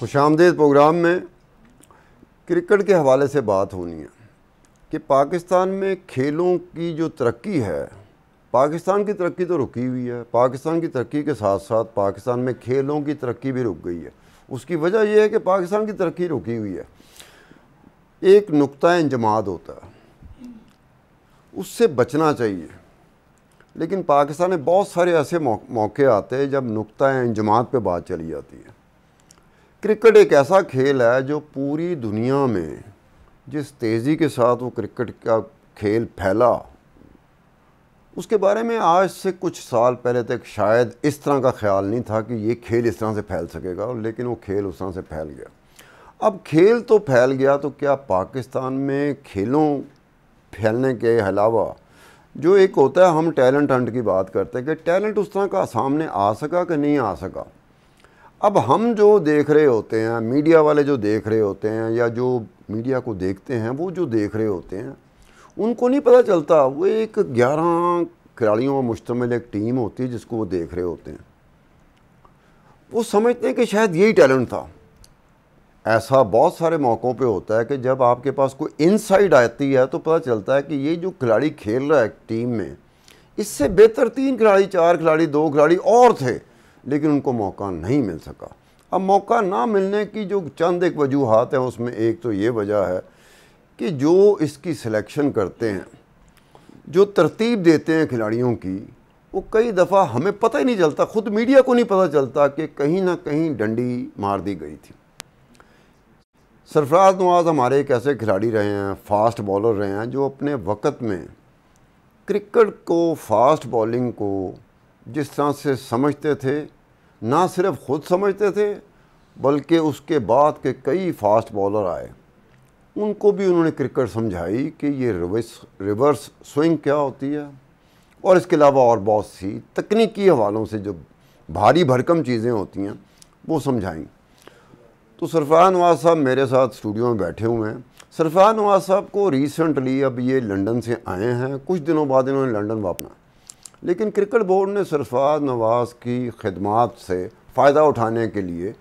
खुश आमदेद प्रोग्राम में क्रिकेट के हवाले से बात होनी है कि पाकिस्तान में खेलों की जो तरक्की है पाकिस्तान की तरक्की तो रुकी हुई है पाकिस्तान की तरक्की के साथ साथ पाकिस्तान में खेलों की तरक्की भी रुक गई है उसकी वजह यह है कि पाकिस्तान की तरक्की रुकी हुई है एक नुकता इंजमाद होता है उससे बचना चाहिए लेकिन पाकिस्तान में बहुत सारे ऐसे मौके आते हैं जब नुकता इंजमाद पर बात चली जाती है क्रिकेट एक ऐसा खेल है जो पूरी दुनिया में जिस तेज़ी के साथ वो क्रिकेट का खेल फैला उसके बारे में आज से कुछ साल पहले तक शायद इस तरह का ख्याल नहीं था कि ये खेल इस तरह से फैल सकेगा लेकिन वो खेल उस तरह से फैल गया अब खेल तो फैल गया तो क्या पाकिस्तान में खेलों फैलने के अलावा जो एक होता है हम टैलेंट हंट की बात करते हैं कि टैलेंट उस तरह का सामने आ सका कि नहीं आ सका अब हम जो देख रहे होते हैं मीडिया वाले जो देख रहे होते हैं या जो मीडिया को देखते हैं वो जो देख रहे होते हैं उनको नहीं पता चलता वो एक ग्यारह खिलाड़ियों में मुश्तमिल एक टीम होती है जिसको वो देख रहे होते हैं वो समझते हैं कि शायद यही टैलेंट था ऐसा बहुत सारे मौक़ों पे होता है कि जब आपके पास कोई इनसाइड आती है तो पता चलता है कि ये जो खिलाड़ी खेल रहा है टीम में इससे बेहतर तीन खिलाड़ी चार खिलाड़ी दो खिलाड़ी और थे लेकिन उनको मौका नहीं मिल सका अब मौका ना मिलने की जो चंद एक वजूहत है उसमें एक तो ये वजह है कि जो इसकी सिलेक्शन करते हैं जो तरतीब देते हैं खिलाड़ियों की वो कई दफ़ा हमें पता ही नहीं चलता ख़ुद मीडिया को नहीं पता चलता कि कहीं ना कहीं डंडी मार दी गई थी सरफराज नवाज हमारे एक ऐसे खिलाड़ी रहे हैं फास्ट बॉलर रहे हैं जो अपने वक्त में क्रिकेट को फास्ट बॉलिंग को जिस तरह से समझते थे ना सिर्फ ख़ुद समझते थे बल्कि उसके बाद के कई फास्ट बॉलर आए उनको भी उन्होंने क्रिकेट समझाई कि ये रिवर्स रिवर्स स्विंग क्या होती है और इसके अलावा और बहुत सी तकनीकी हवालों से जो भारी भरकम चीज़ें होती हैं वो समझाई तो सरफरान नवाज साहब मेरे साथ स्टूडियो में बैठे हुए हैं सरफरान नवाज साहब को रिसेंटली अब ये लंदन से आए हैं कुछ दिनों बाद इन्होंने लंदन वापना लेकिन क्रिकेट बोर्ड ने सरफराज नवाज़ की खदमात से फ़ायदा उठाने के लिए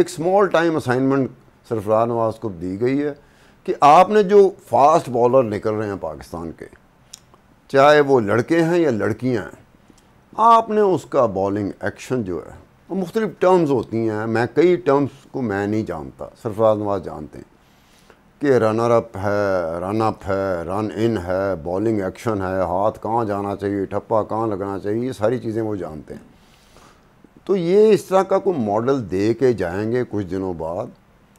एक small time assignment Sarfaraz Nawaz को दी गई है कि आपने जो फास्ट बॉलर निकल रहे हैं पाकिस्तान के चाहे वो लड़के हैं या लड़कियाँ हैं आपने उसका बॉलिंग एक्शन जो है वो मुख्तलिफ टर्म्स होती हैं मैं कई टर्म्स को मैं नहीं जानता सरफराज नवाज जानते हैं कि रनर अप है रन अप है रन इन है बॉलिंग एक्शन है हाथ कहाँ जाना चाहिए ठप्पा कहाँ लगना चाहिए ये सारी चीज़ें वो जानते हैं तो ये इस तरह का कोई मॉडल दे के जाएंगे कुछ दिनों बाद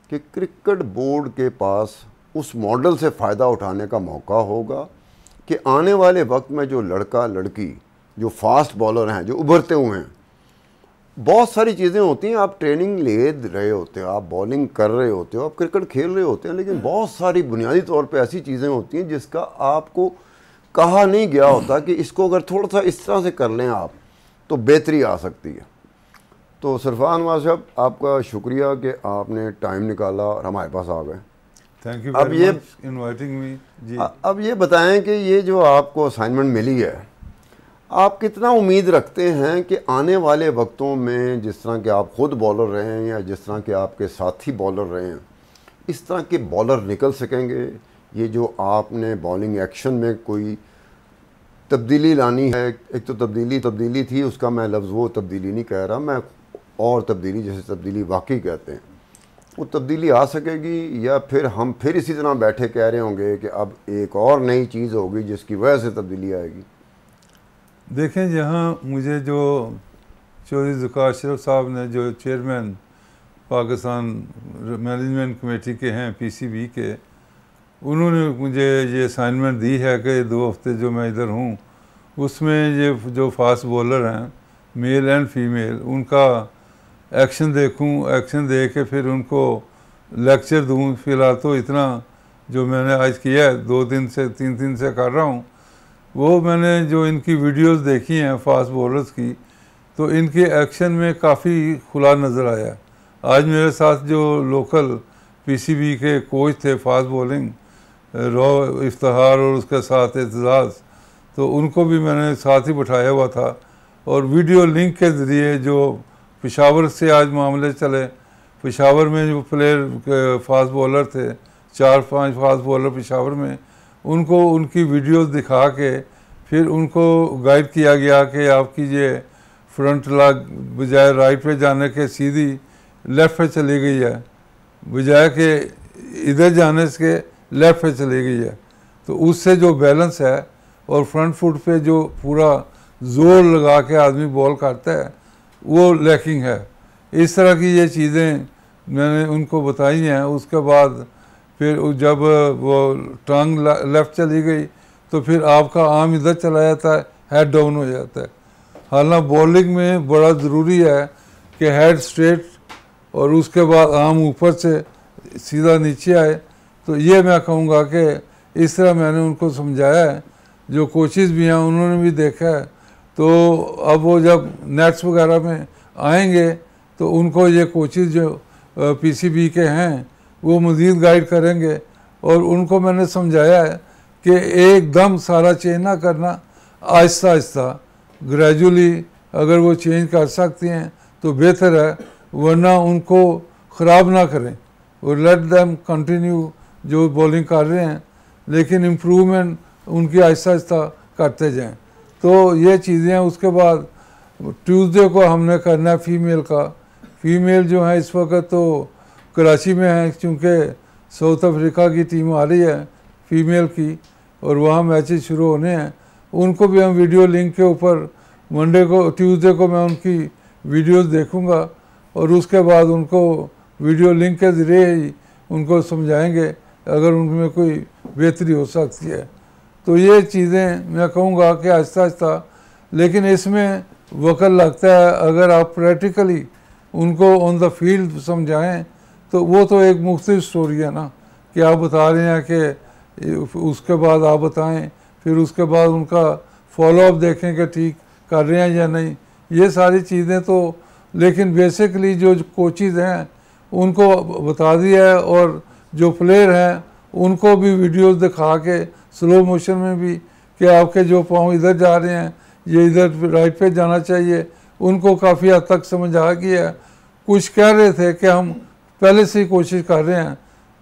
कि क्रिकेट बोर्ड के पास उस मॉडल से फ़ायदा उठाने का मौका होगा कि आने वाले वक्त में जो लड़का लड़की जो फास्ट बॉलर हैं जो उभरते हुए हैं बहुत सारी चीज़ें होती हैं आप ट्रेनिंग ले रहे होते हो आप बॉलिंग कर रहे होते हो आप क्रिकेट खेल रहे होते हैं लेकिन बहुत सारी बुनियादी तौर पे ऐसी चीज़ें होती हैं जिसका आपको कहा नहीं गया होता कि इसको अगर थोड़ा सा इस तरह से कर लें आप तो बेहतरी आ सकती है तो सरफान नवाज साहब आपका शुक्रिया कि आपने टाइम निकाला और हमारे पास आ गए थैंक यू अब ये इन्वाइटिंग मी जी अब ये बताएं कि ये जो आपको असाइनमेंट मिली है आप कितना उम्मीद रखते हैं कि आने वाले वक्तों में जिस तरह के आप ख़ुद बॉलर रहे हैं या जिस तरह के आपके साथी बॉलर रहे हैं इस तरह के बॉलर निकल सकेंगे ये जो आपने बॉलिंग एक्शन में कोई तब्दीली लानी है एक तो तब्दीली तब्दीली थी उसका मैं लफ्ज़ वो तब्दीली नहीं कह रहा मैं और तब्दीली जैसे तब्दीली वाकई कहते हैं वो तब्दीली आ सकेगी या फिर हम फिर इसी तरह बैठे कह रहे होंगे कि अब एक और नई चीज़ होगी जिसकी वजह से तब्दीली आएगी देखें यहाँ मुझे जो चौधरी ज़ुकार अशरफ साहब ने जो चेयरमैन पाकिस्तान मैनेजमेंट कमेटी के हैं पीसीबी के उन्होंने मुझे ये असाइनमेंट दी है कि दो हफ्ते जो मैं इधर हूँ उसमें ये जो फास्ट बॉलर हैं मेल एंड फीमेल उनका एक्शन देखूं एक्शन दे के फिर उनको लेक्चर दूं फिलहाल तो इतना जो मैंने आज किया है दो दिन से तीन दिन से कर रहा हूँ वो मैंने जो इनकी वीडियोस देखी हैं फास्ट बॉलर्स की तो इनके एक्शन में काफ़ी खुला नज़र आया आज मेरे साथ जो लोकल पीसीबी के कोच थे फास्ट बॉलिंग रॉ इफ्तार और उसके साथ एतजाज़ तो उनको भी मैंने साथ ही बैठाया हुआ था और वीडियो लिंक के ज़रिए जो पिशावर से आज मामले चले पिशावर में जो प्लेयर फास्ट बॉलर थे चार पांच फास्ट बॉलर पिशावर में उनको उनकी वीडियोस दिखा के फिर उनको गाइड किया गया कि आपकी ये फ्रंट लाग बजाय राइट पे जाने के सीधी लेफ़्ट पे चली गई है बजाय के इधर जाने के लेफ़्ट पे चली गई है तो उससे जो बैलेंस है और फ्रंट फुट पे जो पूरा जोर लगा के आदमी बॉल काटता है वो लैकिंग है इस तरह की ये चीज़ें मैंने उनको बताई हैं उसके बाद फिर जब वो टांग लेफ़्ट चली गई तो फिर आपका आम इधर चला जाता है हेड डाउन हो जाता है हालांकि बॉलिंग में बड़ा ज़रूरी है कि हेड स्ट्रेट और उसके बाद आम ऊपर से सीधा नीचे आए तो ये मैं कहूँगा कि इस तरह मैंने उनको समझाया है जो कोचिज भी हैं उन्होंने भी देखा है तो अब वो जब नेट्स वगैरह में आएंगे तो उनको ये कोचिज जो पीसीबी के हैं वो मज़ीद गाइड करेंगे और उनको मैंने समझाया है कि एकदम सारा चेंज ना करना आहिस्ता आहिस्ता ग्रेजुअली अगर वो चेंज कर सकती हैं तो बेहतर है वरना उनको ख़राब ना करें और लेट देम कंटिन्यू जो बॉलिंग कर रहे हैं लेकिन इम्प्रूवमेंट उनकी आहिस्ता आहिस्ता करते जाएं तो ये चीज़ें उसके बाद ट्यूसडे को हमने करना है फ़ीमेल का फ़ीमेल जो है इस वक्त तो कराची में हैं क्योंकि साउथ अफ्रीका की टीम आ रही है फीमेल की और वहाँ मैचेस शुरू होने हैं उनको भी हम वीडियो लिंक के ऊपर मंडे को ट्यूसडे को मैं उनकी वीडियोस देखूंगा और उसके बाद उनको वीडियो लिंक के ज़रिए ही उनको समझाएंगे अगर उनमें कोई बेहतरी हो सकती है तो ये चीज़ें मैं कहूँगा कि आहिस्ता आहिस्ता लेकिन इसमें वक़्त लगता है अगर आप प्रैक्टिकली उनको ऑन द फील्ड समझाएं तो वो तो एक मुख्त स्टोरी है ना कि आप बता रहे हैं कि उसके बाद आप बताएं फिर उसके बाद उनका फॉलोअप देखें कि ठीक कर रहे हैं या नहीं ये सारी चीज़ें तो लेकिन बेसिकली जो कोचिज हैं उनको बता दिया है और जो प्लेयर हैं उनको भी वीडियोस दिखा के स्लो मोशन में भी कि आपके जो पाँव इधर जा रहे हैं ये इधर राइट पे जाना चाहिए उनको काफ़ी हद तक समझ आ गया कुछ कह रहे थे कि हम पहले से ही कोशिश कर रहे हैं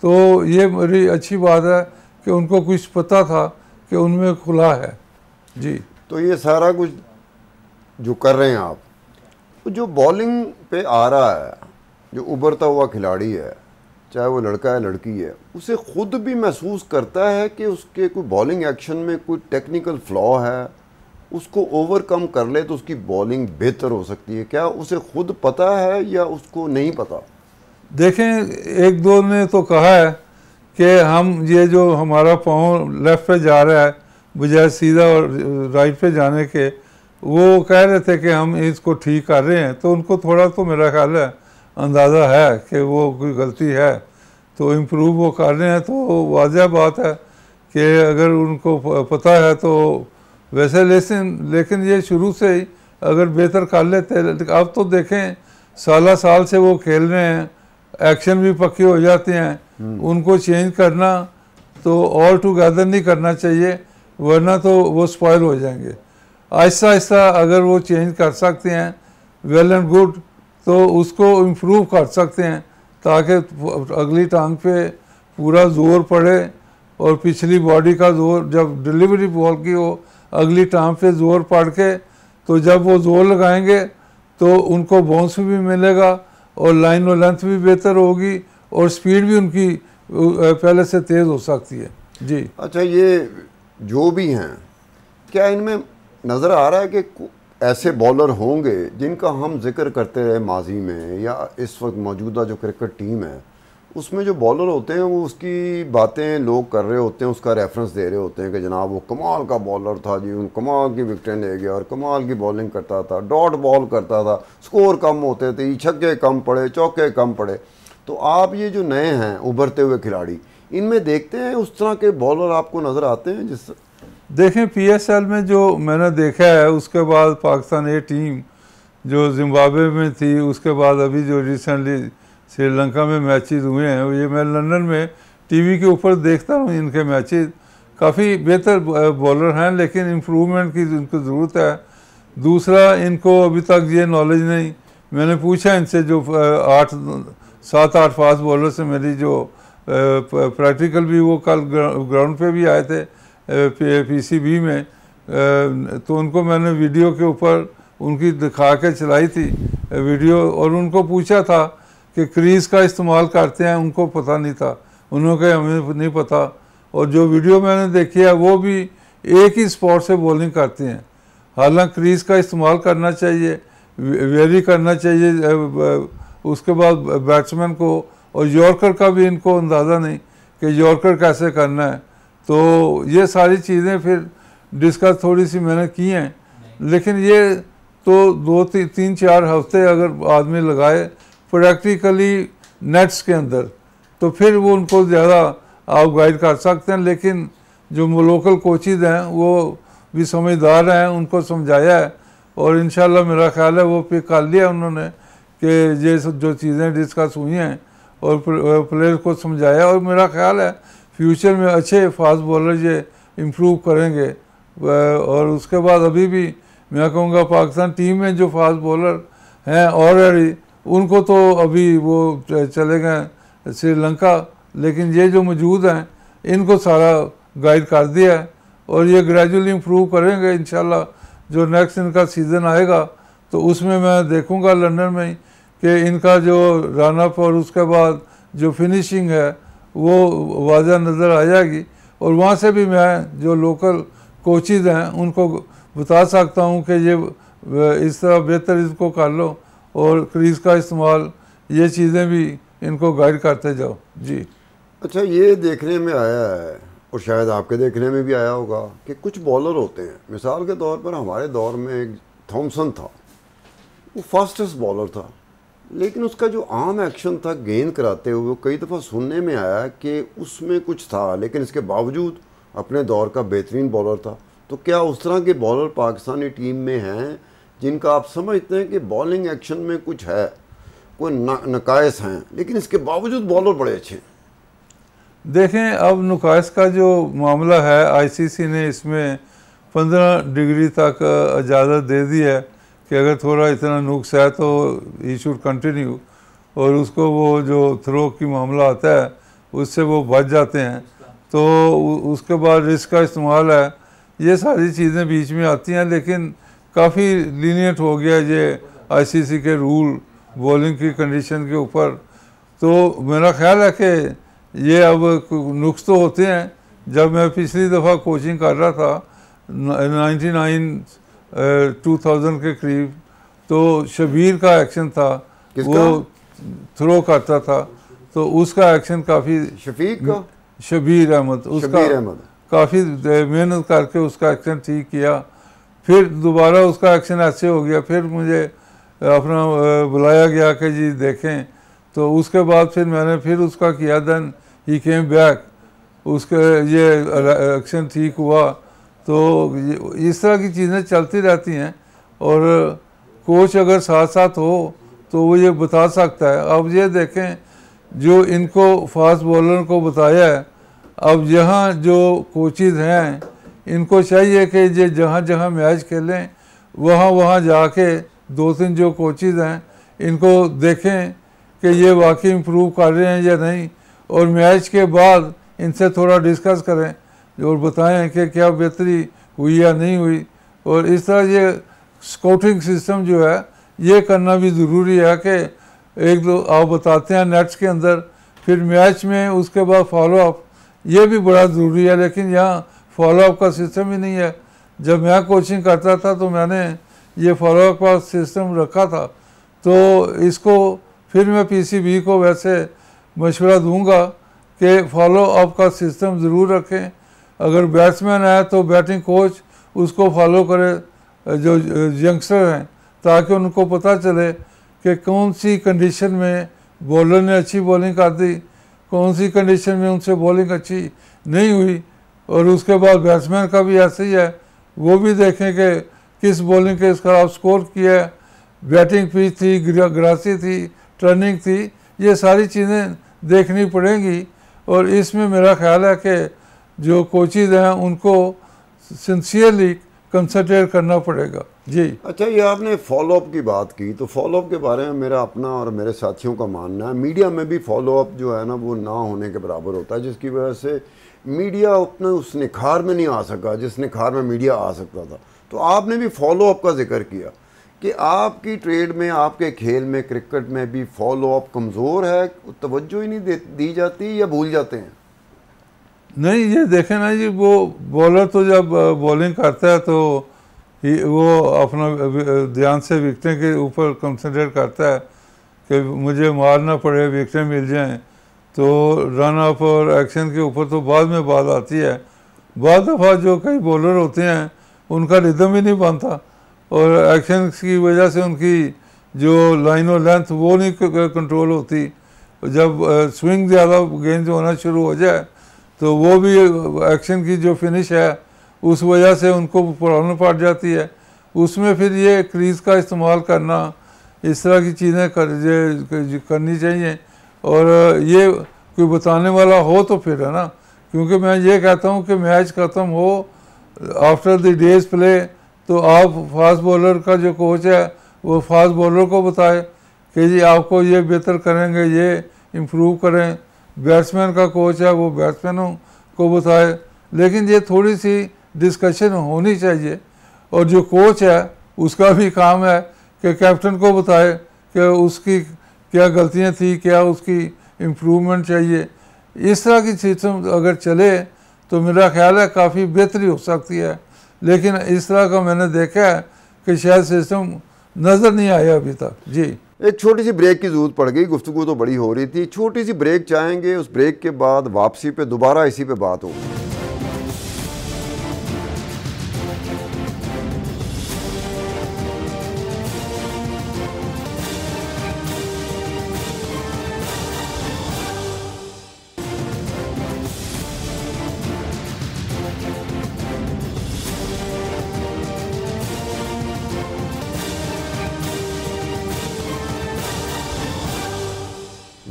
तो ये बड़ी अच्छी बात है कि उनको कुछ पता था कि उनमें खुला है जी तो ये सारा कुछ जो कर रहे हैं आप तो जो बॉलिंग पे आ रहा है जो उभरता हुआ खिलाड़ी है चाहे वो लड़का है लड़की है उसे खुद भी महसूस करता है कि उसके कोई बॉलिंग एक्शन में कोई टेक्निकल फ्लॉ है उसको ओवरकम कर ले तो उसकी बॉलिंग बेहतर हो सकती है क्या उसे खुद पता है या उसको नहीं पता देखें एक दो ने तो कहा है कि हम ये जो हमारा पाँव लेफ़्ट पे जा रहा है बजाय सीधा और राइट पे जाने के वो कह रहे थे कि हम इसको ठीक कर रहे हैं तो उनको थोड़ा तो मेरा ख्याल है अंदाज़ा है कि वो कोई गलती है तो इम्प्रूव वो कर रहे हैं तो वाजह बात है कि अगर उनको पता है तो वैसे लेसन लेकिन ये शुरू से ही अगर बेहतर कर लेते अब तो देखें साल साल से वो खेल रहे हैं एक्शन भी पक्के हो जाते हैं हम्म। उनको चेंज करना तो ऑल टुगेदर नहीं करना चाहिए वरना तो वो स्पॉयल हो जाएंगे आहिस्ता आहिस्ता अगर वो चेंज कर सकते हैं वेल एंड गुड तो उसको इम्प्रूव कर सकते हैं ताकि अगली टांग पे पूरा जोर पड़े और पिछली बॉडी का जोर जब डिलीवरी बॉल की हो अगली टांग पे जोर पड़ के तो जब वो जोर लगाएंगे तो उनको बाउंस भी मिलेगा और लाइन और लेंथ भी बेहतर होगी और स्पीड भी उनकी पहले से तेज़ हो सकती है जी अच्छा ये जो भी हैं क्या इनमें नज़र आ रहा है कि ऐसे बॉलर होंगे जिनका हम जिक्र करते रहे माजी में या इस वक्त मौजूदा जो क्रिकेट टीम है उसमें जो बॉलर होते हैं वो उसकी बातें लोग कर रहे होते हैं उसका रेफरेंस दे रहे होते हैं कि जनाब वो कमाल का बॉलर था जी उन कमाल की विकटें ले गया और कमाल की बॉलिंग करता था डॉट बॉल करता था स्कोर कम होते थे छक्के कम पड़े चौके कम पड़े तो आप ये जो नए हैं उभरते हुए खिलाड़ी इनमें देखते हैं उस तरह के बॉलर आपको नज़र आते हैं जिस देखें एल में जो मैंने देखा है उसके बाद पाकिस्तान ए टीम जो जिम्बाब्वे में थी उसके बाद अभी जो रिसेंटली श्रीलंका में मैचेस हुए हैं ये मैं लंदन में टीवी के ऊपर देखता हूँ इनके मैचेस काफ़ी बेहतर बॉलर हैं लेकिन इम्प्रूवमेंट की इनको ज़रूरत है दूसरा इनको अभी तक ये नॉलेज नहीं मैंने पूछा इनसे जो आठ सात आठ फास्ट बॉलर से मेरी जो प्रैक्टिकल भी वो कल ग्राउंड पे भी आए थे पीसीबी में तो उनको मैंने वीडियो के ऊपर उनकी दिखा के चलाई थी वीडियो और उनको पूछा था कि क्रीज़ का इस्तेमाल करते हैं उनको पता नहीं था उन्होंने कहा हमें नहीं पता और जो वीडियो मैंने देखी है वो भी एक ही स्पॉट से बॉलिंग करते हैं हालांकि क्रीज़ का इस्तेमाल करना चाहिए वेरी करना चाहिए उसके बाद बैट्समैन को और यॉर्कर का भी इनको अंदाज़ा नहीं कि यॉर्कर कैसे करना है तो ये सारी चीज़ें फिर डिस्कस थोड़ी सी मैंने की हैं लेकिन ये तो दो ती, तीन चार हफ्ते अगर आदमी लगाए प्रैक्टिकली नेट्स के अंदर तो फिर वो उनको ज़्यादा आप गाइड कर सकते हैं लेकिन जो लोकल कोचिज हैं वो भी समझदार हैं उनको समझाया है और इन मेरा ख्याल है वो पिक कर लिया उन्होंने कि ये सब जो चीज़ें डिस्कस हुई हैं और प्लेयर को समझाया और मेरा ख्याल है फ्यूचर में अच्छे फास्ट बॉलर ये इम्प्रूव करेंगे और उसके बाद अभी भी मैं कहूँगा पाकिस्तान टीम में जो फास्ट बॉलर हैं ऑलरेडी उनको तो अभी वो चले गए श्रीलंका लेकिन ये जो मौजूद हैं इनको सारा गाइड कर दिया है और ये ग्रेजुअली इम्प्रूव करेंगे इन जो नेक्स्ट इनका सीज़न आएगा तो उसमें मैं देखूंगा लंदन में ही कि इनका जो रनअप और उसके बाद जो फिनिशिंग है वो वाजा नज़र आ जाएगी और वहाँ से भी मैं जो लोकल कोचिज़ हैं उनको बता सकता हूँ कि ये इस तरह बेहतर इसको कर लो और क्रीज का इस्तेमाल ये चीज़ें भी इनको गाइड करते जाओ जी अच्छा ये देखने में आया है और शायद आपके देखने में भी आया होगा कि कुछ बॉलर होते हैं मिसाल के तौर पर हमारे दौर में एक थॉमसन था वो फास्टेस्ट बॉलर था लेकिन उसका जो आम एक्शन था गेंद कराते हुए कई दफ़ा सुनने में आया कि उसमें कुछ था लेकिन इसके बावजूद अपने दौर का बेहतरीन बॉलर था तो क्या उस तरह के बॉलर पाकिस्तानी टीम में हैं जिनका आप समझते हैं कि बॉलिंग एक्शन में कुछ है कोई नकायस हैं लेकिन इसके बावजूद बॉलर बड़े अच्छे हैं देखें अब नकायस का जो मामला है आईसीसी ने इसमें 15 डिग्री तक इजाज़त दे दी है कि अगर थोड़ा इतना नुक्स है तो ई शुड कंटिन्यू और उसको वो जो थ्रो की मामला आता है उससे वो बच जाते हैं तो उसके बाद रिस्क का इस्तेमाल है ये सारी चीज़ें बीच में आती हैं लेकिन काफ़ी लीनियट हो गया ये आईसीसी के रूल बॉलिंग की कंडीशन के ऊपर तो मेरा ख्याल है कि ये अब नुक्स तो होते हैं जब मैं पिछली दफ़ा कोचिंग कर रहा था 99 2000 uh, के करीब तो शबीर का एक्शन था किसका? वो थ्रो करता था तो उसका एक्शन काफ़ी शफीक का शबीर अहमद उसका काफ़ी uh, मेहनत करके उसका एक्शन ठीक किया फिर दोबारा उसका एक्शन ऐसे हो गया फिर मुझे अपना बुलाया गया कि जी देखें तो उसके बाद फिर मैंने फिर उसका किया देन ही केम बैक उसके ये एक्शन ठीक हुआ तो इस तरह की चीज़ें चलती रहती हैं और कोच अगर साथ साथ हो तो वो ये बता सकता है अब ये देखें जो इनको फास्ट बॉलर को बताया है अब यहाँ जो कोचिज हैं इनको चाहिए कि ये जहाँ जहाँ मैच खेलें वहाँ वहाँ जाके दो तीन जो कोचिज हैं इनको देखें कि ये वाकई इम्प्रूव कर रहे हैं या नहीं और मैच के बाद इनसे थोड़ा डिस्कस करें और बताएं कि क्या बेहतरी हुई या नहीं हुई और इस तरह ये स्कोटिंग सिस्टम जो है ये करना भी ज़रूरी है कि एक दो आप बताते हैं नेट्स के अंदर फिर मैच में उसके बाद फॉलोअप ये भी बड़ा ज़रूरी है लेकिन यहाँ फॉलोअप का सिस्टम ही नहीं है जब मैं कोचिंग करता था तो मैंने ये फॉलोअप का सिस्टम रखा था तो इसको फिर मैं पीसीबी को वैसे मशवरा दूंगा कि फॉलोअप का सिस्टम ज़रूर रखें अगर बैट्समैन आए तो बैटिंग कोच उसको फॉलो करे जो यंगस्टर हैं ताकि उनको पता चले कि कौन सी कंडीशन में बॉलर ने अच्छी बॉलिंग कर दी कौन सी कंडीशन में उनसे बॉलिंग अच्छी नहीं हुई और उसके बाद बैट्समैन का भी ऐसे ही है वो भी देखें कि किस बॉलिंग के इसका आप स्कोर किया है बैटिंग पिच थी ग्रासी थी टर्निंग थी ये सारी चीज़ें देखनी पड़ेंगी और इसमें मेरा ख्याल है कि जो कोचिज हैं उनको सिंसियरली कंसनट्रेट करना पड़ेगा जी अच्छा ये आपने फॉलोअप की बात की तो फॉलोअप के बारे में मेरा अपना और मेरे साथियों का मानना है मीडिया में भी फॉलोअप जो है ना वो ना होने के बराबर होता है जिसकी वजह से मीडिया उतने उस निखार में नहीं आ सका जिस निखार में मीडिया आ सकता था तो आपने भी फॉलो अप का जिक्र किया कि आपकी ट्रेड में आपके खेल में क्रिकेट में भी फॉलो अप कमज़ोर है तवज्जो ही नहीं दी जाती या भूल जाते हैं नहीं ये देखें ना जी वो बॉलर तो जब बॉलिंग करता है तो वो अपना ध्यान से विकटें के ऊपर कंसनट्रेट करता है कि मुझे मारना पड़े विकटें मिल जाएं तो रन अप और एक्शन के ऊपर तो बाद में बात आती है बाद दफ़ा जो कई बॉलर होते हैं उनका रिदम ही नहीं बनता और एक्शन की वजह से उनकी जो लाइन और लेंथ वो नहीं कंट्रोल होती जब स्विंग ज़्यादा गेंद होना शुरू हो जाए तो वो भी एक्शन की जो फिनिश है उस वजह से उनको प्रॉब्लम पड़ जाती है उसमें फिर ये क्रीज का इस्तेमाल करना इस तरह की चीज़ें कर, करनी चाहिए और ये कोई बताने वाला हो तो फिर है ना क्योंकि मैं ये कहता हूँ कि मैच ख़त्म हो आफ्टर द डेज प्ले तो आप फास्ट बॉलर का जो कोच है वो फास्ट बॉलर को बताए कि जी आपको ये बेहतर करेंगे ये इम्प्रूव करें बैट्समैन का कोच है वो बैट्समैनों को बताए लेकिन ये थोड़ी सी डिस्कशन होनी चाहिए और जो कोच है उसका भी काम है कि कैप्टन को बताए कि उसकी क्या गलतियाँ थी क्या उसकी इम्प्रूवमेंट चाहिए इस तरह की सिस्टम अगर चले तो मेरा ख्याल है काफ़ी बेहतरी हो सकती है लेकिन इस तरह का मैंने देखा है कि शायद सिस्टम नज़र नहीं आया अभी तक जी एक छोटी सी ब्रेक की ज़रूरत पड़ गई गुफ्तु तो बड़ी हो रही थी छोटी सी ब्रेक चाहेंगे उस ब्रेक के बाद वापसी पे दोबारा इसी पे बात होगी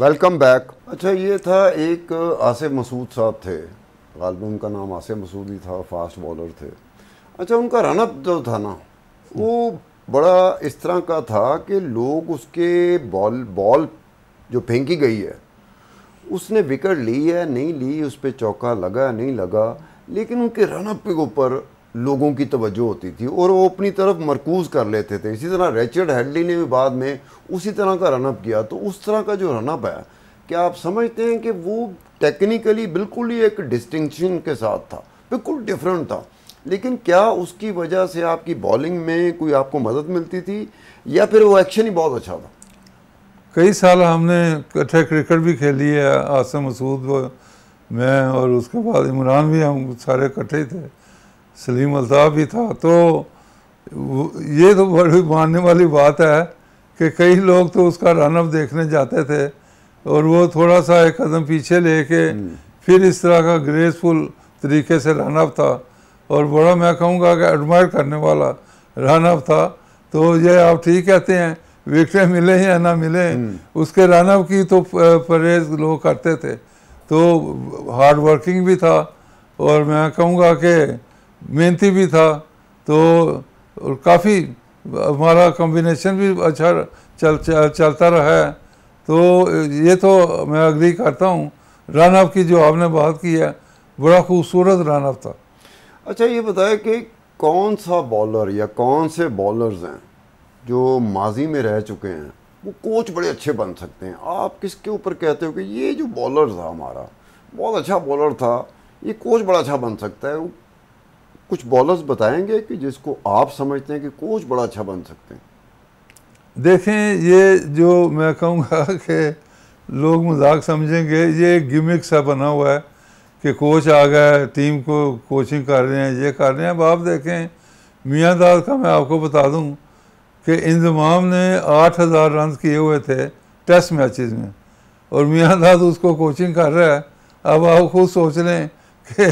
वेलकम बैक अच्छा ये था एक आसिफ मसूद साहब थे गालब उनका नाम आसिफ मसूद ही था फास्ट बॉलर थे अच्छा उनका रनअप जो था ना वो बड़ा इस तरह का था कि लोग उसके बॉल बॉल जो फेंकी गई है उसने विकेट ली है नहीं ली उस पर चौका लगा नहीं लगा लेकिन उनके रनअप के ऊपर लोगों की तवज्जो होती थी और वो अपनी तरफ मरकूज़ कर लेते थे इसी तरह रेचर्ड हेडली ने भी बाद में उसी तरह का रनअप किया तो उस तरह का जो रनअप है क्या आप समझते हैं कि वो टेक्निकली बिल्कुल ही एक डिस्टिंक्शन के साथ था बिल्कुल डिफरेंट था लेकिन क्या उसकी वजह से आपकी बॉलिंग में कोई आपको मदद मिलती थी या फिर वो एक्शन ही बहुत अच्छा था कई साल हमने इकट्ठे क्रिकेट भी खेली है आसम मसूद मैं और उसके बाद इमरान भी हम सारे इकट्ठे थे सलीम अलताफ़ भी था तो ये तो बड़ी मानने वाली बात है कि कई लोग तो उसका रनअप देखने जाते थे और वो थोड़ा सा एक कदम पीछे लेके हम्म। फिर इस तरह का ग्रेसफुल तरीके से रनअप था और बड़ा मैं कहूँगा कि एडमायर करने वाला रनअप था तो ये आप ठीक कहते हैं विकटे मिले या ना मिले हम्म। उसके रनअप की तो परहेज लोग करते थे तो हार्ड वर्किंग भी था और मैं कहूँगा कि मेहनती भी था तो काफ़ी हमारा कॉम्बिनेशन भी अच्छा चल, चल चलता रहा है तो ये तो मैं अग्री करता हूँ रन अप की जो आपने बात की है बड़ा खूबसूरत रन अप था अच्छा ये बताया कि कौन सा बॉलर या कौन से बॉलर्स हैं जो माजी में रह चुके हैं वो कोच बड़े अच्छे बन सकते हैं आप किसके ऊपर कहते हो कि ये जो बॉलर था हमारा बहुत अच्छा बॉलर था ये कोच बड़ा अच्छा बन सकता है कुछ बॉलर्स बताएंगे कि जिसको आप समझते हैं कि कोच बड़ा अच्छा बन सकते हैं देखें ये जो मैं कहूँगा कि लोग मजाक समझेंगे ये गिमिक सा बना हुआ है कि कोच आ गए टीम को कोचिंग कर रहे हैं ये कर रहे हैं अब आप देखें मियाँ दाद का मैं आपको बता दूँ कि इंजमाम ने आठ हज़ार रन किए हुए थे टेस्ट मैचेस में और मियाँ दाद उसको कोचिंग कर रहा है अब आप खुद सोच लें कि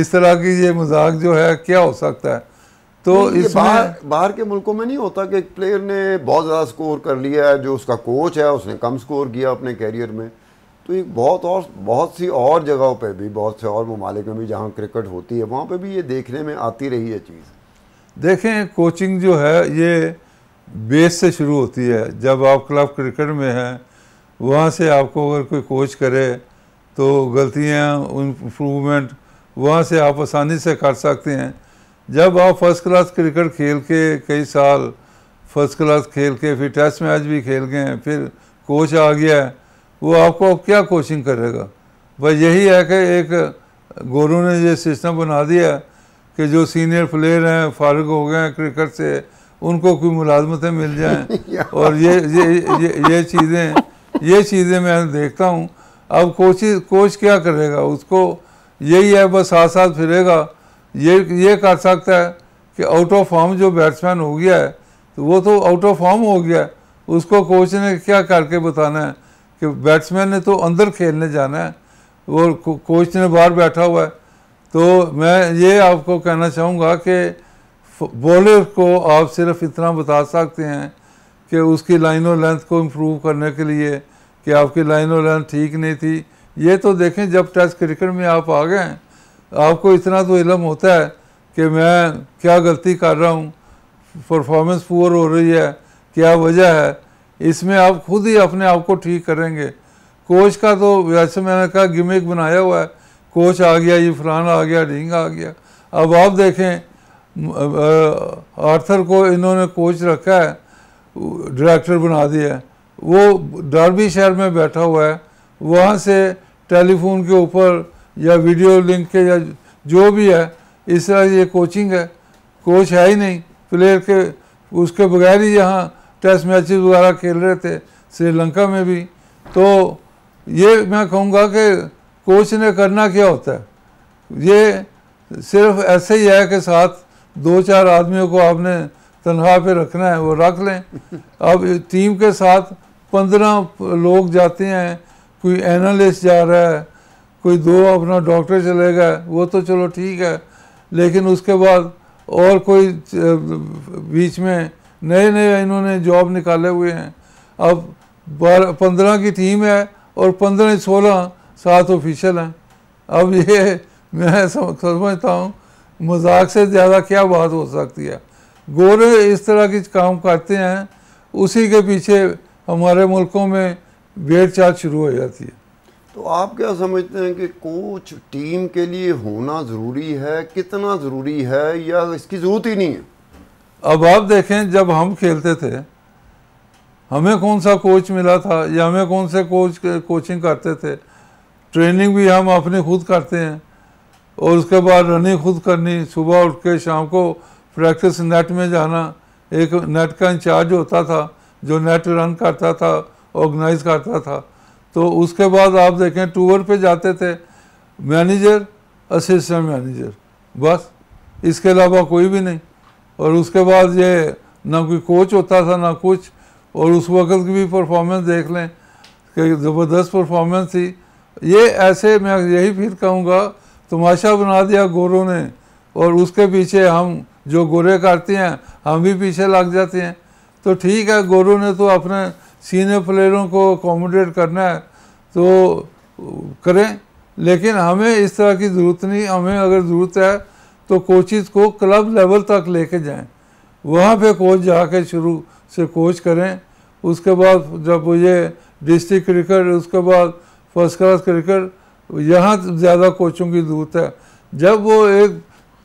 इस तरह की ये मजाक जो है क्या हो सकता है तो इस बाहर बाहर के मुल्कों में नहीं होता कि एक प्लेयर ने बहुत ज़्यादा स्कोर कर लिया है जो उसका कोच है उसने कम स्कोर किया अपने कैरियर में तो एक बहुत और बहुत सी और जगहों पे भी बहुत से और ममालिक में भी जहाँ क्रिकेट होती है वहाँ पे भी ये देखने में आती रही है चीज़ देखें कोचिंग जो है ये बेस से शुरू होती है जब आप क्लब क्रिकेट में हैं वहाँ से आपको अगर कोई कोच करे तो गलतियाँ इम्प्रूवमेंट वहाँ से आप आसानी से कर सकते हैं जब आप फर्स्ट क्लास क्रिकेट खेल के कई साल फर्स्ट क्लास खेल के फिर टेस्ट मैच भी खेल गए हैं फिर कोच आ गया है वो आपको क्या कोचिंग करेगा बस यही है कि एक गोरू ने ये सिस्टम बना दिया कि जो सीनियर प्लेयर हैं फारग हो गए हैं क्रिकेट से उनको कोई मुलाजमतें मिल जाएं और ये ये ये ये चीज़ें ये चीज़ें मैं देखता हूँ अब कोच कोच क्या करेगा उसको यही है वह साथ साथ फिरेगा ये ये कर सकता है कि आउट ऑफ फॉर्म जो बैट्समैन हो गया है तो वो तो आउट ऑफ फॉर्म हो गया है उसको कोच ने क्या करके बताना है कि बैट्समैन ने तो अंदर खेलने जाना है वो कोच ने बाहर बैठा हुआ है तो मैं ये आपको कहना चाहूँगा कि बॉलर को आप सिर्फ इतना बता सकते हैं कि उसकी लाइन और लेंथ को इम्प्रूव करने के लिए कि आपकी लाइन और लेंथ ठीक नहीं थी ये तो देखें जब टेस्ट क्रिकेट में आप आ गए आपको इतना तो इलम होता है कि मैं क्या गलती कर रहा हूँ परफॉर्मेंस पुअर हो रही है क्या वजह है इसमें आप खुद ही अपने आप को ठीक करेंगे कोच का तो वैसे मैंने कहा गिमिक बनाया हुआ है कोच आ गया ये फलान आ गया रिंग आ गया अब आप देखें आर्थर को इन्होंने कोच रखा है डायरेक्टर बना दिया है वो डरबी शहर में बैठा हुआ है वहाँ से टेलीफोन के ऊपर या वीडियो लिंक के या जो भी है इस तरह ये कोचिंग है कोच है ही नहीं प्लेयर के उसके बगैर ही यहाँ टेस्ट मैचेस वगैरह खेल रहे थे श्रीलंका में भी तो ये मैं कहूँगा कि कोच ने करना क्या होता है ये सिर्फ ऐसे ही है कि साथ दो चार आदमियों को आपने तनख्वाह पे रखना है वो रख लें अब टीम के साथ पंद्रह लोग जाते हैं कोई एनालिस्ट जा रहा है कोई दो अपना डॉक्टर चले गए वो तो चलो ठीक है लेकिन उसके बाद और कोई बीच में नए नए इन्होंने जॉब निकाले हुए हैं अब बारह पंद्रह की टीम है और पंद्रह सोलह सात ऑफिशियल हैं अब ये मैं समझता हूँ मजाक से ज़्यादा क्या बात हो सकती है गोरे इस तरह की काम करते हैं उसी के पीछे हमारे मुल्कों में भेड़ चार्ज शुरू हो जाती है तो आप क्या समझते हैं कि कोच टीम के लिए होना ज़रूरी है कितना ज़रूरी है या इसकी ज़रूरत ही नहीं है अब आप देखें जब हम खेलते थे हमें कौन सा कोच मिला था या हमें कौन से कोच कोचिंग करते थे ट्रेनिंग भी हम अपने खुद करते हैं और उसके बाद रनिंग खुद करनी सुबह उठ के शाम को प्रैक्टिस नेट में जाना एक नेट का इंचार्ज होता था जो नेट रन करता था ऑर्गेनाइज करता था तो उसके बाद आप देखें टूर पे जाते थे मैनेजर असिस्टेंट मैनेजर बस इसके अलावा कोई भी नहीं और उसके बाद ये ना कोई कोच होता था ना कुछ और उस वक्त की भी परफॉर्मेंस देख लें कि ज़बरदस्त परफॉर्मेंस थी ये ऐसे मैं यही फिर कहूँगा तमाशा बना दिया गोरों ने और उसके पीछे हम जो गोरे करते हैं हम भी पीछे लग जाते हैं तो ठीक है गोरों ने तो अपने सीनियर प्लेयरों को अकोमोडेट करना है तो करें लेकिन हमें इस तरह की ज़रूरत नहीं हमें अगर ज़रूरत है तो कोचिज को क्लब लेवल तक लेके जाएं वहाँ पे कोच जाके शुरू से कोच करें उसके बाद जब ये डिस्ट्रिक्ट क्रिकेट उसके बाद फर्स्ट क्लास क्रिकेट यहाँ ज़्यादा कोचों की ज़रूरत है जब वो एक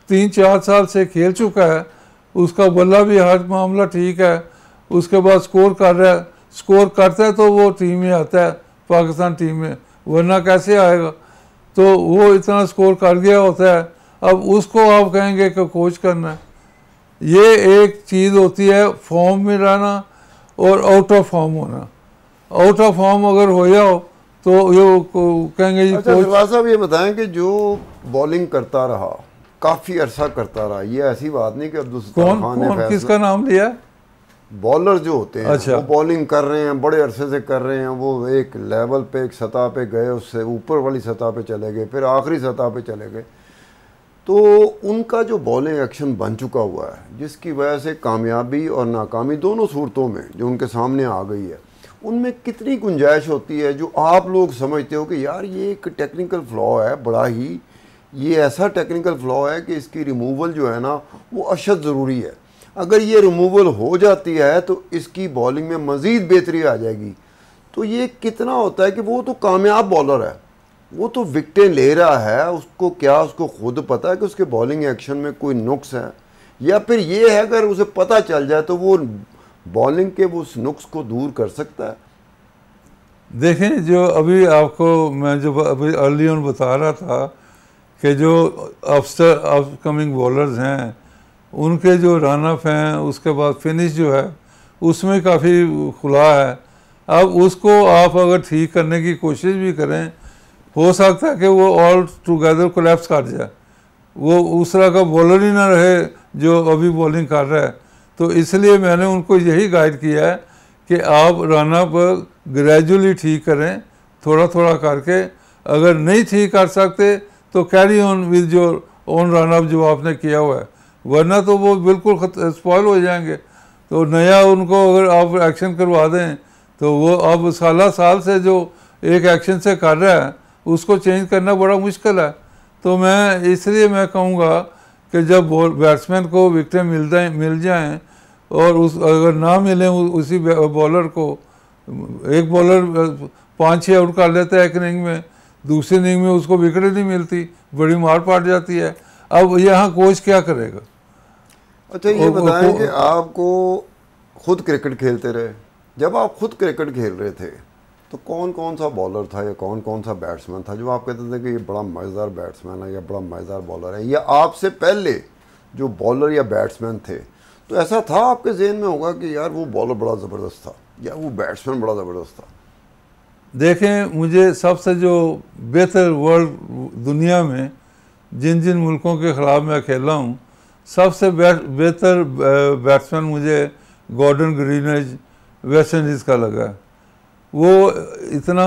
तीन चार साल से खेल चुका है उसका बल्ला भी हर मामला ठीक है उसके बाद स्कोर कर रहा है स्कोर करता है तो वो टीम में आता है पाकिस्तान टीम में वरना कैसे आएगा तो वो इतना स्कोर कर गया होता है अब उसको आप कहेंगे कि कोच करना है ये एक चीज़ होती है फॉर्म में रहना और आउट ऑफ फॉर्म होना आउट ऑफ फॉर्म अगर हो जाओ तो ये कहेंगे जी अच्छा कोच साहब ये बताएं कि जो बॉलिंग करता रहा काफ़ी अरसा करता रहा ये ऐसी बात नहीं कि अब्दुल कौन, कौन किसका नाम लिया बॉलर जो होते हैं अच्छा। वो बॉलिंग कर रहे हैं बड़े अरसे से कर रहे हैं वो एक लेवल पे एक सतह पे गए उससे ऊपर वाली सतह पे चले गए फिर आखिरी सतह पे चले गए तो उनका जो बॉलिंग एक्शन बन चुका हुआ है जिसकी वजह से कामयाबी और नाकामी दोनों सूरतों में जो उनके सामने आ गई है उनमें कितनी गुंजाइश होती है जो आप लोग समझते हो कि यार ये एक टेक्निकल फ्लॉ है बड़ा ही ये ऐसा टेक्निकल फ्लॉ है कि इसकी रिमूवल जो है ना वो अशद ज़रूरी है अगर ये रिमूवल हो जाती है तो इसकी बॉलिंग में मज़ीद बेहतरी आ जाएगी तो ये कितना होता है कि वो तो कामयाब बॉलर है वो तो विकटें ले रहा है उसको क्या उसको खुद पता है कि उसके बॉलिंग एक्शन में कोई नुक्स है या फिर ये है अगर उसे पता चल जाए तो वो बॉलिंग के उस नुक्स को दूर कर सकता है देखें जो अभी आपको मैं जो अभी अर्ली ऑन बता रहा था कि जो अपस्टर अपकमिंग बॉलर्स हैं उनके जो रनअप हैं उसके बाद फिनिश जो है उसमें काफ़ी खुला है अब उसको आप अगर ठीक करने की कोशिश भी करें हो सकता है कि वो ऑल टुगेदर कोलेप्स कर जाए वो उस तरह का बॉलर ही ना रहे जो अभी बॉलिंग कर रहा है तो इसलिए मैंने उनको यही गाइड किया है कि आप रनअप ग्रेजुअली ठीक करें थोड़ा थोड़ा करके अगर नहीं ठीक कर सकते तो carry on with your own run up जो आपने किया हुआ है वरना तो वो बिल्कुल स्पॉयल हो जाएंगे तो नया उनको अगर आप एक्शन करवा दें तो वो अब साल साल से जो एक एक्शन से कर रहा है उसको चेंज करना बड़ा मुश्किल है तो मैं इसलिए मैं कहूँगा कि जब बैट्समैन को विकेट मिल जाए मिल जाएँ और उस अगर ना मिलें उसी बॉलर को एक बॉलर पाँच छः आउट कर लेता है एक इनिंग में दूसरी इनिंग में उसको विकेट नहीं मिलती बड़ी मार पाट जाती है अब यहाँ कोच क्या करेगा अच्छा ये बताएं कि आपको खुद क्रिकेट खेलते रहे जब आप खुद क्रिकेट खेल रहे थे तो कौन कौन सा बॉलर था या कौन कौन सा बैट्समैन था जो आप कहते थे कि ये बड़ा मज़ेदार बैट्समैन है या बड़ा मज़ेदार बॉलर है या आपसे पहले जो बॉलर या बैट्समैन थे तो ऐसा था आपके जहन में होगा कि यार वो बॉलर बड़ा ज़बरदस्त था या वो बैट्समैन बड़ा ज़बरदस्त था देखें मुझे सबसे जो बेहतर वर्ल्ड दुनिया में जिन जिन मुल्कों के ख़िलाफ़ मैं खेला हूँ सबसे बेहतर बैट्समैन मुझे गॉर्डन ग्रीनज वेस्ट इंडीज़ का लगा वो इतना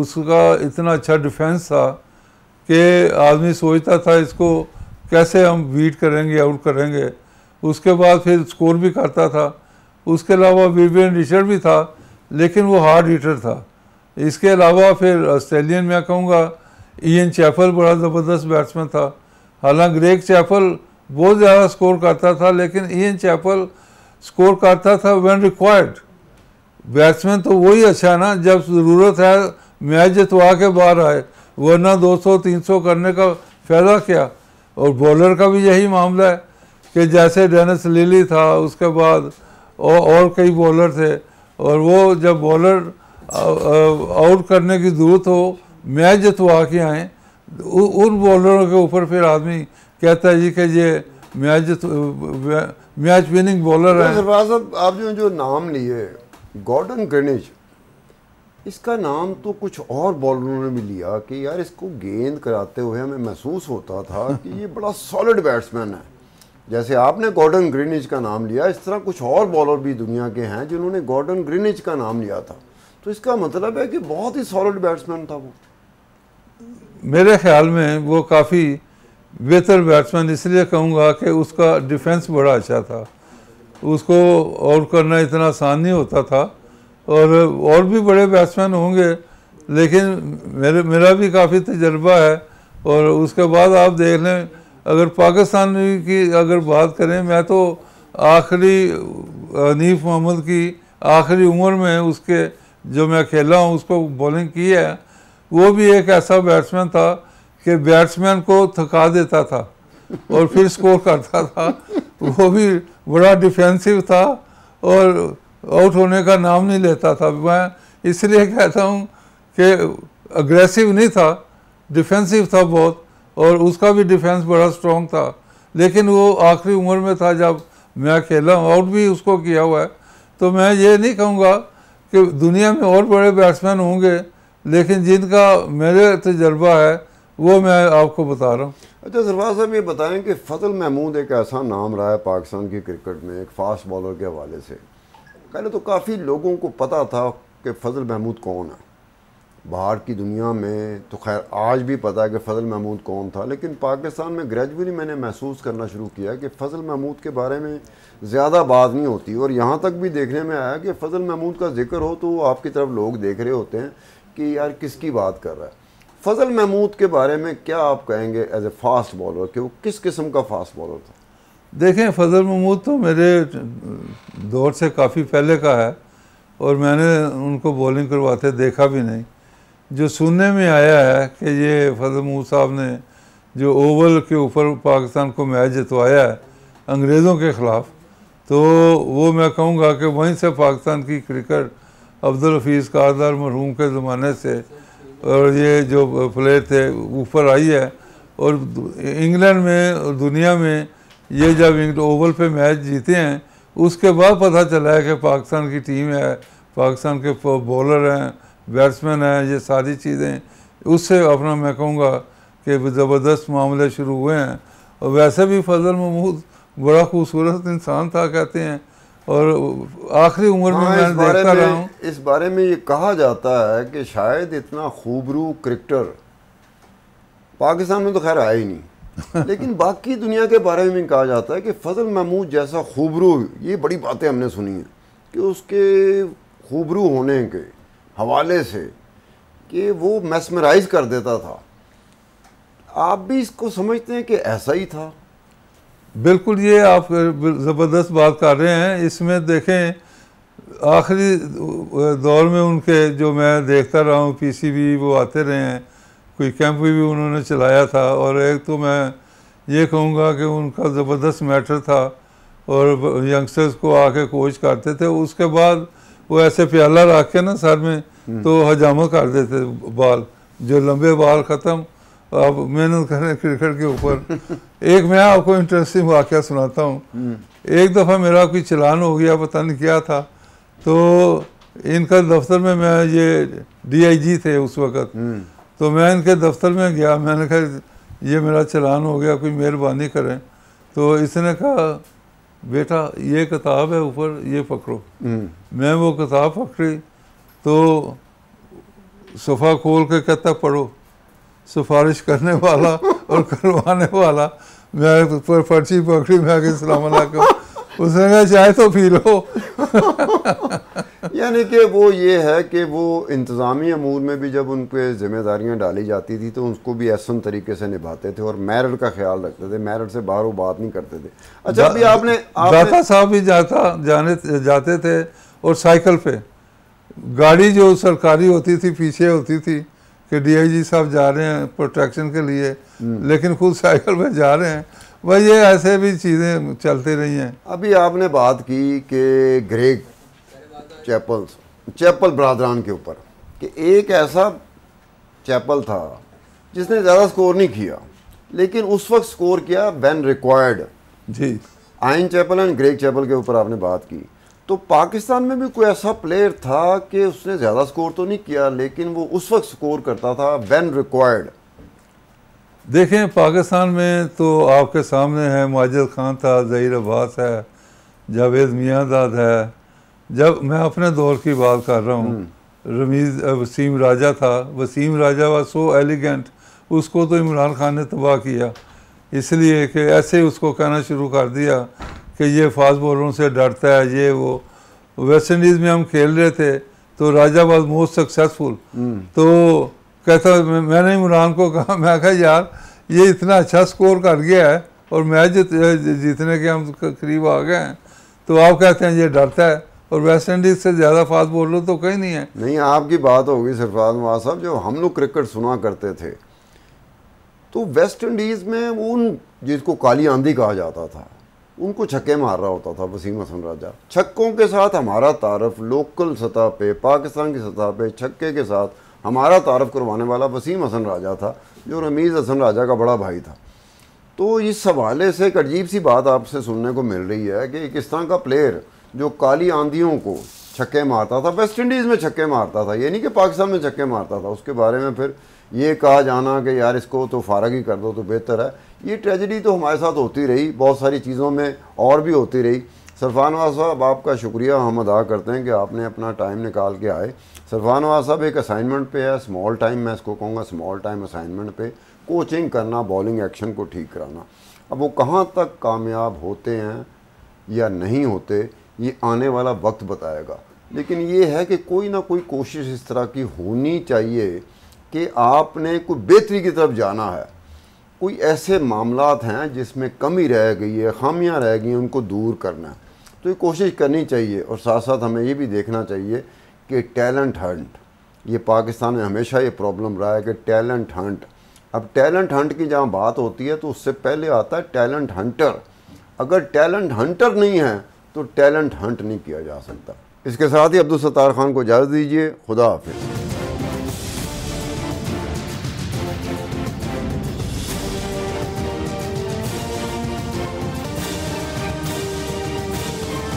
उसका इतना अच्छा डिफेंस था कि आदमी सोचता था इसको कैसे हम बीट करेंगे आउट करेंगे उसके बाद फिर स्कोर भी करता था उसके अलावा विवियन रिचर्ड भी था लेकिन वो हार्ड हीटर था इसके अलावा फिर ऑस्ट्रेलियन मैं कहूँगा एन चैफल बड़ा ज़बरदस्त बैट्समैन था हालांकि ग्रेग चैफल बहुत ज़्यादा स्कोर करता था लेकिन इन चैपल स्कोर करता था व्हेन रिक्वायर्ड बैट्समैन तो वही अच्छा है ना जब ज़रूरत है मैच जितवा के बाहर आए वरना 200-300 करने का फ़ायदा क्या और बॉलर का भी यही मामला है कि जैसे डेनिस लिली था उसके बाद और, और कई बॉलर थे और वो जब बॉलर आउट करने की ज़रूरत हो मैच जितवा के आए उन बॉलरों के ऊपर फिर आदमी कहता है जी कि ये मैच तो, मैच विनिंग बॉलर है सरफराज साहब आपने जो नाम लिए गॉर्डन गणेश इसका नाम तो कुछ और बॉलरों ने भी लिया कि यार इसको गेंद कराते हुए हमें महसूस होता था कि ये बड़ा सॉलिड बैट्समैन है जैसे आपने गॉर्डन ग्रीनिज का नाम लिया इस तरह कुछ और बॉलर भी दुनिया के हैं जिन्होंने गॉर्डन ग्रीनिज का नाम लिया था तो इसका मतलब है कि बहुत ही सॉलिड बैट्समैन था वो मेरे ख्याल में वो काफ़ी बेहतर बैट्समैन इसलिए कहूँगा कि उसका डिफेंस बड़ा अच्छा था उसको आउट करना इतना आसान नहीं होता था और और भी बड़े बैट्समैन होंगे लेकिन मेरे मेरा भी काफ़ी तजर्बा है और उसके बाद आप देख लें अगर पाकिस्तान की अगर बात करें मैं तो आखिरी अनीफ मोहम्मद की आखिरी उम्र में उसके जो मैं खेला हूँ उसको बॉलिंग की है वो भी एक ऐसा बैट्समैन था कि बैट्समैन को थका देता था और फिर स्कोर करता था वो भी बड़ा डिफेंसिव था और आउट होने का नाम नहीं लेता था मैं इसलिए कहता हूँ कि अग्रेसिव नहीं था डिफेंसिव था बहुत और उसका भी डिफेंस बड़ा स्ट्रॉन्ग था लेकिन वो आखिरी उम्र में था जब मैं खेला हूँ आउट भी उसको किया हुआ है तो मैं ये नहीं कहूँगा कि दुनिया में और बड़े बैट्समैन होंगे लेकिन जिनका मेरे तजर्बा है वो मैं आपको बता रहा हूँ अच्छा सरफराज साहब ये बताएं कि फजल महमूद एक ऐसा नाम रहा है पाकिस्तान की क्रिकेट में एक फास्ट बॉलर के हवाले से पहले तो काफ़ी लोगों को पता था कि फजल महमूद कौन है बाहर की दुनिया में तो खैर आज भी पता है कि फजल महमूद कौन था लेकिन पाकिस्तान में ग्रेजुअली मैंने महसूस करना शुरू किया कि फजल महमूद के बारे में ज़्यादा बात नहीं होती और यहाँ तक भी देखने में आया कि फजल महमूद का जिक्र हो तो आपकी तरफ लोग देख रहे होते हैं कि यार किसकी बात कर रहा है फजल महमूद के बारे में क्या आप कहेंगे एज ए फास्ट बॉलर कि वो किस किस्म का फास्ट बॉलर था देखें फजल महमूद तो मेरे दौर से काफ़ी पहले का है और मैंने उनको बॉलिंग करवाते देखा भी नहीं जो सुनने में आया है कि ये फजल महमूद साहब ने जो ओवल के ऊपर पाकिस्तान को मैच जितवाया है अंग्रेज़ों के ख़िलाफ़ तो वो मैं कहूँगा कि वहीं से पाकिस्तान की क्रिकेट अब्दुल हफीज़ कारदार मरहूम के ज़माने से और ये जो प्लेयर थे ऊपर आई है और इंग्लैंड में और दुनिया में ये जब ओवल पे मैच जीते हैं उसके बाद पता चला है कि पाकिस्तान की टीम है पाकिस्तान के बॉलर हैं बैट्समैन हैं ये सारी चीज़ें उससे अपना मैं कहूँगा कि ज़बरदस्त मामले शुरू हुए हैं और वैसे भी फजल महमूद बड़ा खूबसूरत इंसान था कहते हैं और आखिरी उम्र में हाँ, मैं देखता रहा हूँ इस बारे में ये कहा जाता है कि शायद इतना खूबरू क्रिकेटर पाकिस्तान में तो खैर आया ही नहीं लेकिन बाकी दुनिया के बारे में कहा जाता है कि फजल महमूद जैसा खूबरू ये बड़ी बातें हमने सुनी हैं कि उसके खूबरू होने के हवाले से कि वो मैसमराइज कर देता था आप भी इसको समझते हैं कि ऐसा ही था बिल्कुल ये आप ज़बरदस्त बात कर रहे हैं इसमें देखें आखिरी दौर में उनके जो मैं देखता रहा हूँ पीसीबी वो आते रहे हैं कोई कैंप भी उन्होंने चलाया था और एक तो मैं ये कहूँगा कि उनका ज़बरदस्त मैटर था और यंगस्टर्स को आके कोच करते थे उसके बाद वो ऐसे प्याला रख के ना सर में हम्म। तो हजामा कर देते बाल जो लंबे बाल ख़त्म तो आप मेहनत करें क्रिकेट के ऊपर एक मैं आपको इंटरेस्टिंग वाक्य सुनाता हूँ हम्म। एक दफ़ा मेरा कोई चलान हो गया पता नहीं क्या था तो इनका दफ्तर में मैं ये डीआईजी थे उस वक़्त हम्म। तो मैं इनके दफ्तर में गया मैंने कहा ये मेरा चलान हो गया कोई मेहरबानी करें तो इसने कहा बेटा ये किताब है ऊपर ये पकड़ो हम्म। मैं वो किताब पकड़ी तो सोफ़ा खोल के कहता पढ़ो सिफारिश करने वाला और करवाने वाला मैं पर पर्ची पकड़ी मैं आगे सलाम उसने कहा चाहे तो पी लो यानी कि वो ये है कि वो इंतज़ामी अमूर में भी जब पर ज़िम्मेदारियाँ डाली जाती थी तो उसको भी ऐसा तरीके से निभाते थे और मैरिट का ख्याल रखते थे मैरिट से बाहर वो बात नहीं करते थे अच्छा अभी आपने, आपने दाता साहब भी जाता जाने जाते थे और साइकिल पे गाड़ी जो सरकारी होती थी पीछे होती थी कि डीआईजी साहब जा रहे हैं प्रोटेक्शन के लिए हम्म। लेकिन खुद साइकिल पे जा रहे हैं वह ये ऐसे भी चीज़ें चलती रही हैं अभी आपने बात की कि ग्रेग चैपल्स चैपल बरदरान के ऊपर कि एक ऐसा चैपल था जिसने ज़्यादा स्कोर नहीं किया लेकिन उस वक्त स्कोर किया वैन रिक्वायर्ड जी आइन चैपल एंड ग्रेग चैपल के ऊपर आपने बात की तो पाकिस्तान में भी कोई ऐसा प्लेयर था कि उसने ज़्यादा स्कोर तो नहीं किया लेकिन वो उस वक्त स्कोर करता था वैन रिक्वायर्ड देखें पाकिस्तान में तो आपके सामने है माजिद खान था ज़हीर अब्बास है जावेद मियाँदाद है जब मैं अपने दौर की बात कर रहा हूँ हम्म। रमीज़ वसीम राजा था वसीम राजा व सो एलिगेंट उसको तो इमरान खान ने तबाह किया इसलिए कि ऐसे उसको कहना शुरू कर दिया कि ये फास्ट बॉलरों से डरता है ये वो वेस्ट इंडीज़ में हम खेल रहे थे तो राजा वॉज मोस्ट सक्सेसफुल तो कहता मैंने इमरान को कहा मैं कहा यार ये इतना अच्छा स्कोर कर गया है और मैच जीतने के हम करीब आ गए हैं तो आप कहते हैं ये डरता है और वेस्ट इंडीज से ज़्यादा फास्ट बॉलर तो कहीं नहीं है नहीं आपकी बात होगी सरफराज नवाज साहब जब हम लोग क्रिकेट सुना करते थे तो वेस्ट इंडीज़ में उन जिसको काली आंधी कहा जाता था उनको छक्के मार रहा होता था वसीम हसन राजा छक्कों के साथ हमारा तारफ लोकल सतह पे पाकिस्तान की सतह पे छक्के के साथ हमारा तारफ करवाने वाला वसीम हसन राजा था जो रमीज़ हसन राजा का बड़ा भाई था तो इस हवाले से एक अजीब सी बात आपसे सुनने को मिल रही है कि किस तरह का प्लेयर जो काली आंधियों को छक्के मारता था वेस्ट इंडीज़ में छक्के मारता था ये नहीं कि पाकिस्तान में छक्के मारता था उसके बारे में फिर ये कहा जाना कि यार इसको तो फारग ही कर दो तो बेहतर है ये ट्रेजडी तो हमारे साथ होती रही बहुत सारी चीज़ों में और भी होती रही सरफान वाज साहब आपका शुक्रिया हम अदा करते हैं कि आपने अपना टाइम निकाल के आए सरफान वाज साहब एक असाइनमेंट पे है स्मॉल टाइम मैं इसको कहूँगा स्मॉल टाइम असाइनमेंट पे कोचिंग करना बॉलिंग एक्शन को ठीक कराना अब वो कहाँ तक कामयाब होते हैं या नहीं होते ये आने वाला वक्त बताएगा लेकिन ये है कि कोई ना कोई कोशिश इस तरह की होनी चाहिए कि आपने कोई बेहतरी की तरफ जाना है कोई ऐसे मामला हैं जिसमें कमी रह गई है खामियां रह गई हैं उनको दूर करना है तो ये कोशिश करनी चाहिए और साथ साथ हमें ये भी देखना चाहिए कि टैलेंट हंट ये पाकिस्तान में हमेशा ये प्रॉब्लम रहा है कि टैलेंट हंट अब टैलेंट हंट की जहाँ बात होती है तो उससे पहले आता है टैलेंट हंटर अगर टैलेंट हंटर नहीं है तो टैलेंट हंट नहीं किया जा सकता इसके साथ ही अब्दुल सत्तार खान को इजाज़त दीजिए खुदा हाफिज़